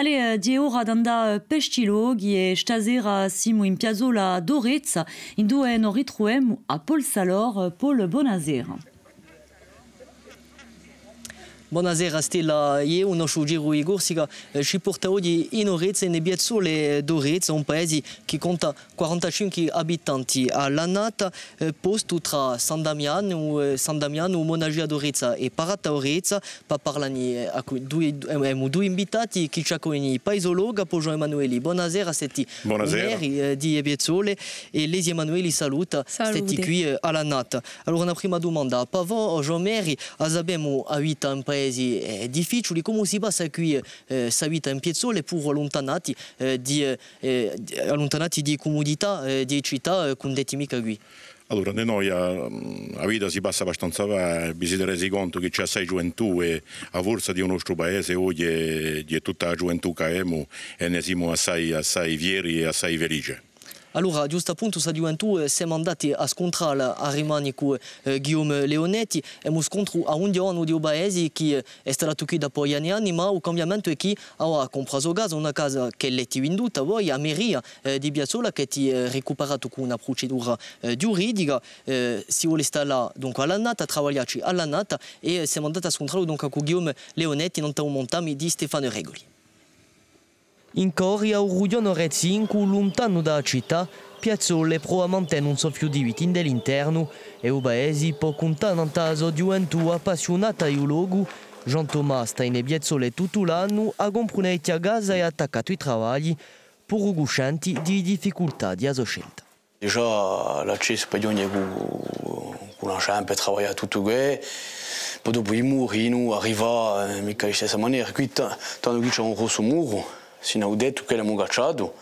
Allez, euh, diehor Radanda euh, Pestilo, qui est stazera simu in Doritz. doretz, nous en à Paul Salor, euh, Paul Bonazer. Bonazé c'était là hier, on a choisi Ruigor, c'est que chez une di c'est ne bien sur les Dorez, un pays qui compte 45 habitants. À l'anat, euh, poste tra San Damian ou euh, San Damian ou Monagia Dorezza et Parataorezza, pas ni à deux euh, invitati qui chacuni paysologue pour Jean Emanuele. Bon à cette mère di bien sûr et les Emanuele salut. C'était qui à l'anat. Alors on a pris ma demande. Pavon, Jean Mary, Azabemo à 8 ans, paesi eh, difficili, come si passa qui eh, sa vita in piazzole pur allontanati, eh, di, eh, allontanati di comodità, eh, di città eh, con detti mica qui? Allora, noi mm, a, a, vita si passa abbastanza bene, bisogna resi conto che c'è assai gioventù e a forza di un nostro paese oggi è, tutta la gioventù che abbiamo e ne siamo assai, assai fieri e assai felici. Allora, giusto appunto, sa gioventù, eh, siamo andati a scontrare a Rimani con eh, Guillaume Leonetti e un scontro a un giorno di un che eh, è stato qui da poi anni e anni, ma il cambiamento è che ha comprato casa, una casa che l'è venduta poi a Meria eh, di Piazzola che ti è eh, recuperato con una procedura eh, giuridica. si vuole stare là, dunque, all'annata, lavorarci all'annata e siamo andati a scontrare dunque, con Guillaume Leonetti, non un montami di Stefano Regoli. In Coria Urrugliono Rezincu, lontano da città, Piazzole pro a mantenere un soffio di vitin dell'interno e un paese poco lontano da gioventù appassionata e luogo, Jean Thomas sta in e Piazzole tutto l'anno a comprare a casa e attaccato i lavori per di difficoltà di scelta. Già la Chez Paglione qu'on a un peu travaillé à tout tout gué. Pas arriva, hein, mais quand c'est sa manière, tant sinaudet que la mugachado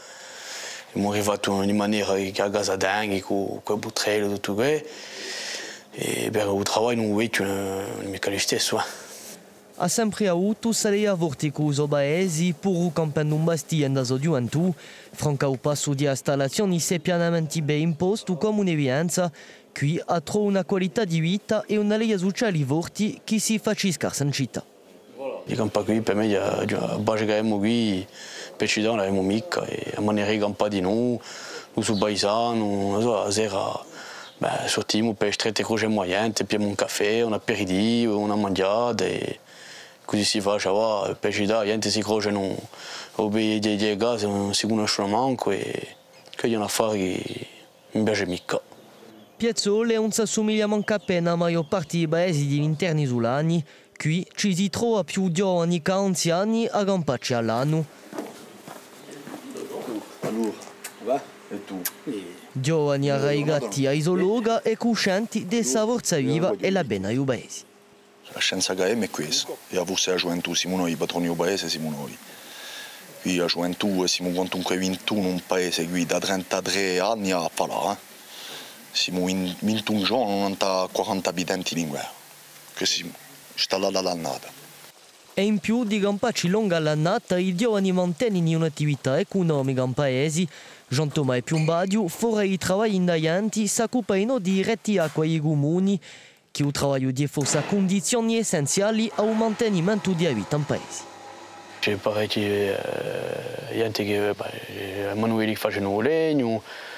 morivatu ni manière ga gazadang e ko ko butrel do tugue e ber o travail nous oui tu me qualité soit a sempre auto a vortico zobaesi pour campano bastian da tu. franca o passo di installazioni se pianamente ben imposto come un'evidenza qui a tro una qualità di vita e una leia sociali vorti che si facisca sancita. campa qui per me a base che abbiamo qui per ci dare abbiamo mica e a maniera che campa di noi lo su paesano so, la sera beh, sortiamo per strette croce moiente abbiamo un caffè un aperitivo una mangiata e così si faceva ah, per ci dare niente si croce non obbedire di gas non si conoscono manco e che è un affare che mi piace mica Piazzole non si assomiglia manca appena a la maggior parte dei paesi di interni sulani Qui ci si trova più giovani che anziani a aggrappati all'anno. Giovani arraigati a isologa e coscienti della forza viva e la bene iubesi. La scienza che è questa, e a forse la gioventù siamo noi, i padroni iubesi siamo noi. Qui la gioventù siamo quantunque 21 un paese qui da 33 anni a parlare. Eh. Siamo in 21 giorni, 40 abitanti in guerra. Che siamo? sta là E in più di campacci lunga l'annata, i giovani mantengono un'attività economica in paese. Gian Tomà e Piombadio, fuori i lavori indaianti, si occupano di reti acqua ai comuni, che il lavoro di forza condizioni essenziali al mantenimento di vita in paese. C'è parecchi eh, gente che, beh, manuali che facciano legno,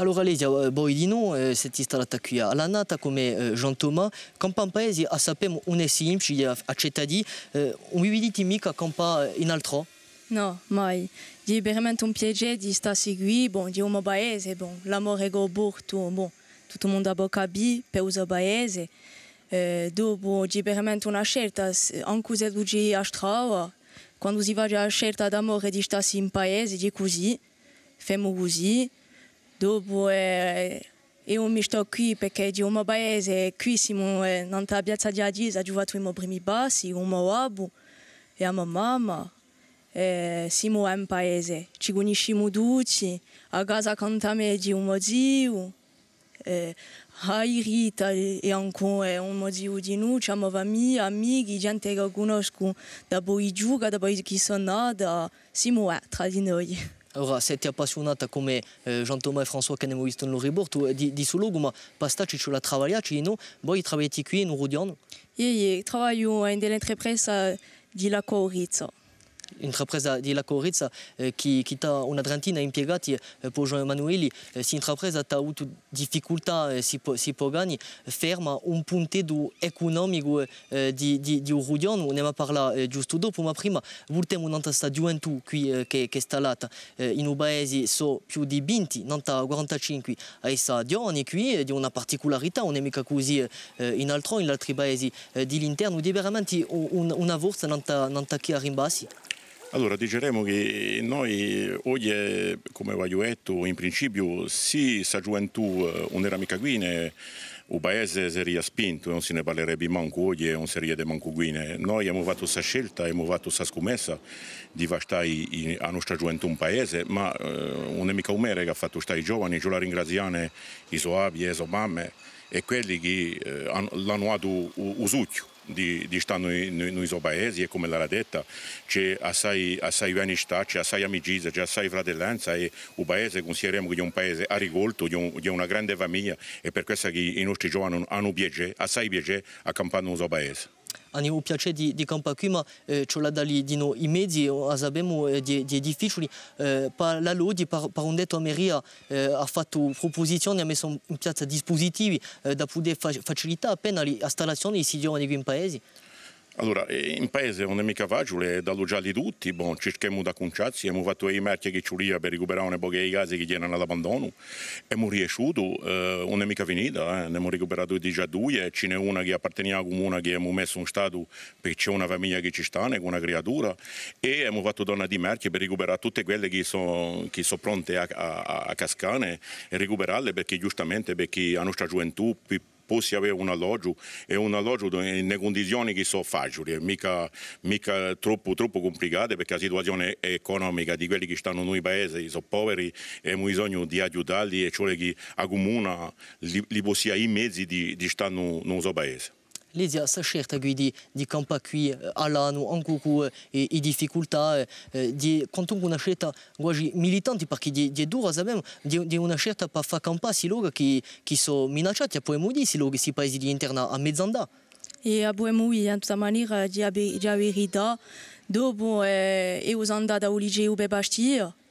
Alors allez, lei ha boidino, se ti sta l'attacchia, all'annata comme Jean Thomas, euh, quand euh, in a sapem un esimci, a cittadì, oui, dit mica campa in altro? Non, mai. j'ai vraiment un piacere di sta segui, bon, di un paese, bon, l'amore go tout bon, Tout le monde a bocabi, per usa paese. Eh, euh, dopo di veramente una scelta, anche se tu ci astrawa, quando si va a scelta d'amore di sta in paese, di così, facciamo così, dopo eh, io mi sto qui perché di un paese e qui siamo eh, nella piazza di Adis, abbiamo fatto i primi passi, un uovo e a mia mamma. Eh, siamo in paese, ci conosciamo tutti, a casa me di un zio, eh, a Irita e ancora eh, un zio di noi, siamo famiglia, amici, gente che conosco da poi giù, da poi che sono nata, siamo tra di noi. ora siete appassionata come eh, Jean Thomas e François che abbiamo visto nell'oriborto eh, di, di sull'uguma pastaci ce la travagliaci no? voi travagliate qui in Rudiano? Io, io travaglio in dell'intrapresa eh, di la Corizza intrapresa di la Corriza, euh, qui a une ha una trentina impiegati eh, per Gioia Emanueli eh, si intrapresa ha avuto difficoltà eh, si, si pogani ferma un punteggio economico eh, di, di, di On ne parla eh, giusto dopo ma prima voltiamo a questa gioventù qui eh, che, che è stallata eh, in so più di 20 non 45 a essa giovani qui eh, di una particolarità non è mica così eh, in altro in altri paesi eh, di l'interno di veramente un, una forza nanta, Allora, diremo che noi oggi, come vi ho detto, in principio, se la gioventù non eh, era mica qui, il paese sarebbe spinto, non se ne parlerebbe manco oggi, non sarebbe manco qui. Noi abbiamo fatto questa scelta, abbiamo fatto questa scommessa di fare la nostra gioventù un paese, ma eh, non è mica un mere che ha fatto stare i giovani, io la ringraziane, i soabi, le sue mamme e quelli che eh, l'hanno dato usucchio di stare estar no, no, nos Obaez, e come l'ha detto c'è que assai, assai c'è assai amicizia, c'è assai fratellanza e o paese consideriamo che è un paese arigolto, di, un, di una grande famiglia, e per questo che i nostri giovani hanno viaggiato, assai viaggiato a campare suo paese. Ani u piace di, di Campaquima eh, ce l'ha da lì di noi i mezzi, eh, abbiamo eh, di, di edifici, eh, pa, la Lodi per, per un detto a Meria eh, ha fatto proposizioni, ha messo in piazza dispositivi eh, da poter fa facilitare appena l'installazione di questi giovani un paese. Allora, eh, in paese non è mica facile, da gialli tutti, bon, cerchiamo da conciazzi, abbiamo fatto i marchi che ci lia per recuperare un po' di casi che erano all'abbandono, abbiamo riesciuto, eh, non è mica finita, eh. abbiamo recuperato già due, ce n'è una che apparteneva a una comune che abbiamo messo in stato perché c'è una famiglia che ci sta, con una creatura, e abbiamo fatto donna di marchi per recuperare tutte quelle che sono son pronte a, a, a cascare e recuperarle perché giustamente perché la nostra gioventù più posti avere un alloggio e un alloggio in condizioni che sono facili, mica, mica troppo, troppo, complicate perché la situazione economica di quelli che stanno nei paesi sono poveri e abbiamo bisogno di aiutarli e cioè che a comuna li, li possia i mezzi di, di stare nel nostro paese. Lydia, sachez que tu as eu des qui à l'âne ou en coucou euh, et des difficultés. Quand on achète, hein. moi j'ai militante parce que c'est dur à ça même, on achète pas faire campagne si l'on qui, qui sont menacés, tu peux me dire si l'on si pas ici interne à Mezzanda. Et à Bouemou, il hein, y a de toute manière, j'ai eu des rides. Dopo, eh, e usando da ou Bebastia.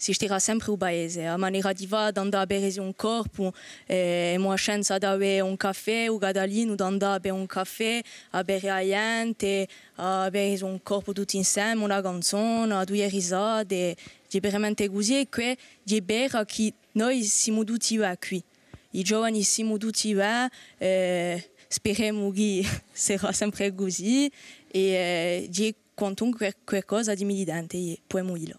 si tira sempre o baise, A maneira d'iva, vá d'andar be rezer un corpo e mo scienza dawe un café, gadaline, gadalino d'andar be un café, a à aiente, a be un corpo tutti insieme, una canzone, a due risate, di veramente così che di bere che noi siamo tutti qui. I giovani siamo tutti qui, eh, speriamo che sarà sempre così e eh, di quantunque qualcosa di militante potremo dirlo.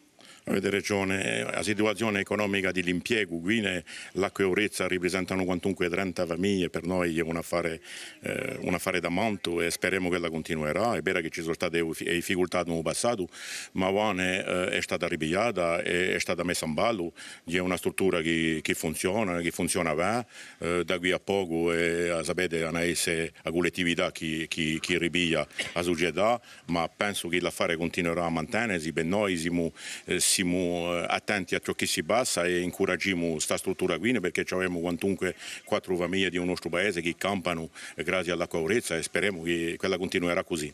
Avete ragione, eh, la situazione economica dell'impiego, quindi l'acqua e l'urezza rappresentano quantunque 30 famiglie, per noi è un affare, eh, un affare da manto e speriamo che la continuerà. È vero che ci sono state difficoltà nel passato, ma One eh, è stata ripigliata, è, è, stata messa in ballo, è una struttura che, che funziona, che funziona bene, eh, da qui a poco eh, sapete è una collettività che, che, che ripiglia la società, ma penso che l'affare continuerà a mantenersi, per noi siamo... Eh, stessimo eh, attenti a ciò che si passa e incoraggiamo questa struttura qui perché abbiamo quantunque quattro famiglie di un nostro paese che campano eh, grazie alla covrezza e speriamo che quella continuerà così.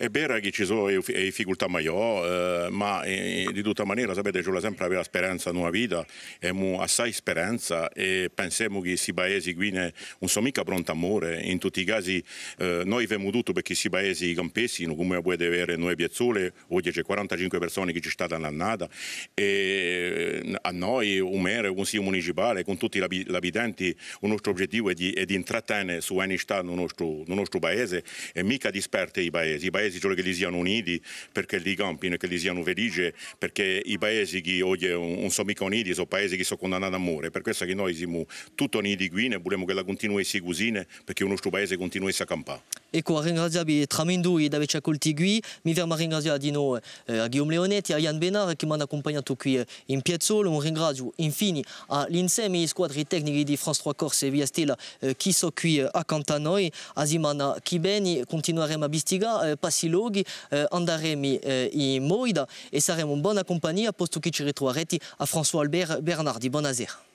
È vero che ci sono difficoltà maggiori, eh, ma eh, di tutta maniera, sapete, c'è sempre avere speranza in una vita, abbiamo assai speranza e pensiamo che questi paesi qui non sono mica pronti a morire. In tutti i casi eh, noi abbiamo tutto perché questi paesi campessino, come potete avere noi piazzole, oggi c'è 45 persone che ci stanno all'annata e a noi, un mero consiglio municipale, con tutti gli abitanti, il nostro obiettivo è di, è di intrattenere su ogni città nel nostro, nel nostro paese e mica disperti i paesi. I paesi paesi solo che li siano uniti, perché li campino, che li siano felici, perché i paesi che oggi non sono mica uniti sono paesi che sono condannati a morire. Per questo che noi siamo tutti uniti qui e vogliamo che la continuasse così, perché il nostro paese continuasse a campare. Ecco, ringraziamo Tramendo e accolti qui mi fermo a ringraziare di noi eh, a Guillaume Leonetti e a Ian Benar che mi hanno accompagnato qui eh, in Piazzolo, un ringrazio infine all'insieme e squadre tecniche di France 3 Corse e Via Stella eh, che sono qui accanto a noi, a Zimana Kibeni, continueremo a bistigare, silog eh, andaremi eh, in Moida e saremo in buona compagnia posto che ci ritroverete a François Albert Bernardi. Buonasera.